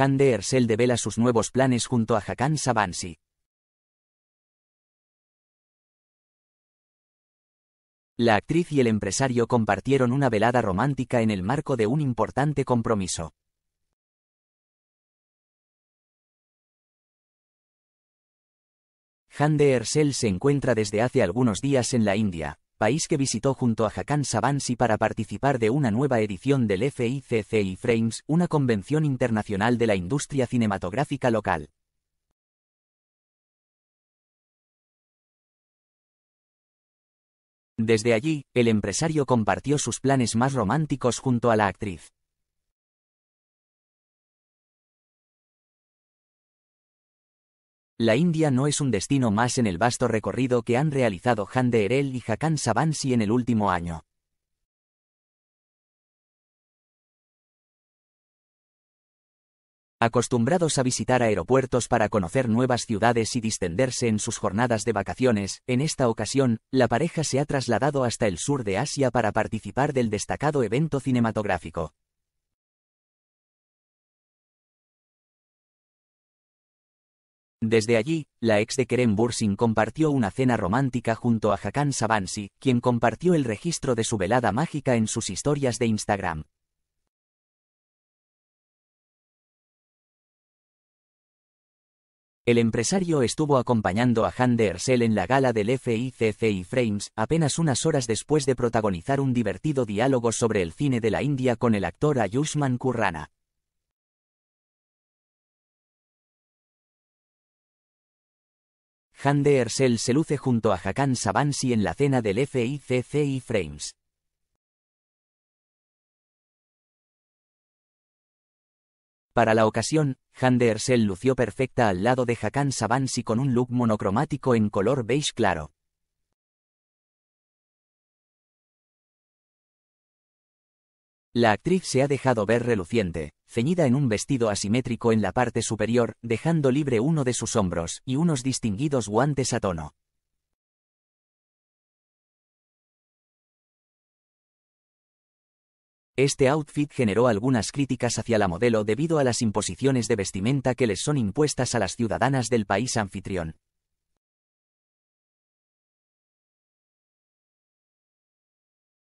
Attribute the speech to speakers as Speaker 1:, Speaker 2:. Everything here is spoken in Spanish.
Speaker 1: Hande Ersel devela sus nuevos planes junto a Hakan Sabansi. La actriz y el empresario compartieron una velada romántica en el marco de un importante compromiso. Hande Ersel se encuentra desde hace algunos días en la India, país que visitó junto a Hakan Savansi
Speaker 2: para participar de una nueva edición del FICCI Frames, una convención internacional
Speaker 1: de la industria cinematográfica local. Desde allí, el empresario compartió sus planes más románticos junto a la actriz. La India no es un destino más en el vasto recorrido que han realizado Han de Erel y Hakan Sabansi en el último año. Acostumbrados a visitar aeropuertos para conocer nuevas ciudades y distenderse en sus jornadas
Speaker 2: de vacaciones, en esta ocasión, la pareja se ha trasladado hasta el sur de Asia para participar
Speaker 1: del destacado evento cinematográfico. Desde allí, la ex de Kerem Bursin
Speaker 2: compartió una cena romántica junto a Hakan Sabansi, quien compartió el registro de su velada mágica
Speaker 1: en sus historias de Instagram. El empresario estuvo acompañando a Han de
Speaker 2: Ersel en la gala del FICCI Frames apenas unas horas después de protagonizar un divertido
Speaker 1: diálogo sobre el cine de la India con el actor Ayushman Kurrana. Hande de se luce junto a Hakan Sabansi en la cena del FICCI Frames. Para la ocasión, Hande lució perfecta al lado de Hakan Sabansi con un look monocromático en color beige claro. La actriz se ha dejado ver reluciente, ceñida en un vestido asimétrico en la parte superior, dejando libre uno de sus hombros y unos distinguidos guantes a tono. Este outfit generó algunas críticas hacia la modelo debido a las
Speaker 2: imposiciones
Speaker 1: de vestimenta que les son impuestas a las ciudadanas del país anfitrión,